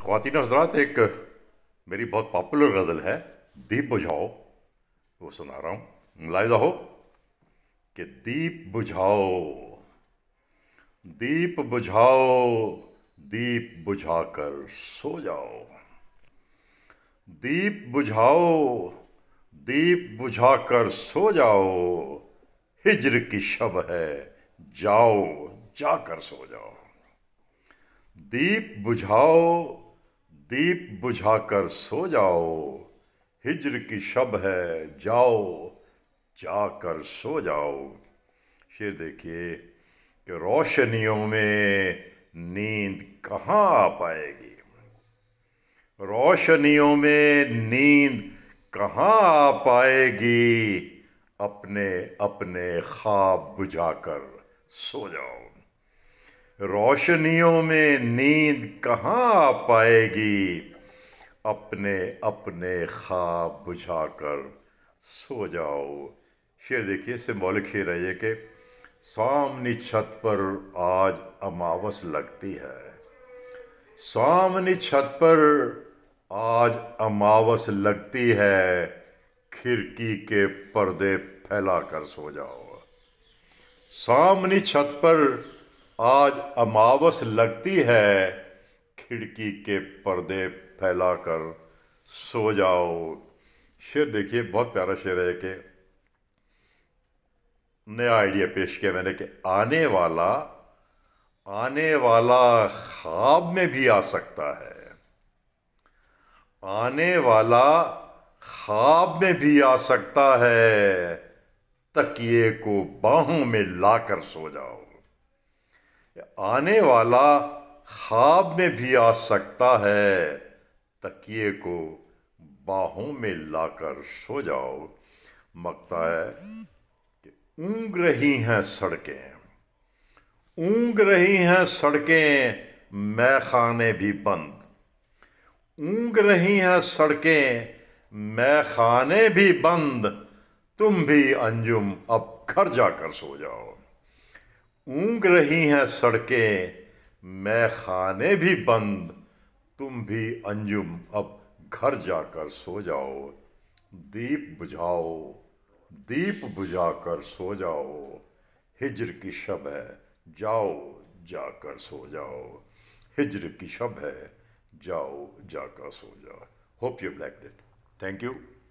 खातिन हजरात एक मेरी बहुत पॉपुलर गज़ल है दीप बुझाओ वो सुना रहा हूँ मुलायजा हो कि दीप बुझाओ दीप बुझाओ दीप बुझा कर सो जाओ दीप बुझाओ दीप बुझा कर सो जाओ हिजर की शब है जाओ जाकर सो जाओ दीप बुझाओ दीप बुझाकर सो जाओ हिजर की शब है जाओ जाकर सो जाओ शेर देखिए कि रोशनियों में नींद कहाँ आ पाएगी रोशनियों में नींद कहाँ आ पाएगी अपने अपने ख्वाब बुझाकर सो जाओ रोशनियों में नींद कहाँ आ पाएगी अपने अपने ख्वाब बुझा कर सो जाओ शेर देखिए सिम्बॉलिक शेर है ये कि सामनी छत पर आज अमावस लगती है सामनी छत पर आज अमावस लगती है खिड़की के पर्दे फैला कर सो जाओ सामनी छत पर आज अमावस लगती है खिड़की के पर्दे फैलाकर सो जाओ शेर देखिए बहुत प्यारा शेर है कि नया आइडिया पेश किया मैंने कि आने वाला आने वाला ख्वाब में भी आ सकता है आने वाला ख्वाब में भी आ सकता है तकिए को बाहों में लाकर सो जाओ आने वाला ख्वाब में भी आ सकता है तकिए को बाहों में लाकर सो जाओ मकता है कि ऊँग रही हैं सड़कें ऊँग रही हैं सड़कें मै खाने भी बंद ऊँग रही हैं सड़कें मै खाने भी बंद तुम भी अंजुम अब घर जाकर सो जाओ ऊँग रही हैं सड़कें मैं खाने भी बंद तुम भी अंजुम अब घर जाकर सो जाओ दीप बुझाओ दीप बुझाकर सो जाओ हिजर की शब है जाओ जाकर सो जाओ हिजर की शब है जाओ जाकर सो जाओ hope you black date thank you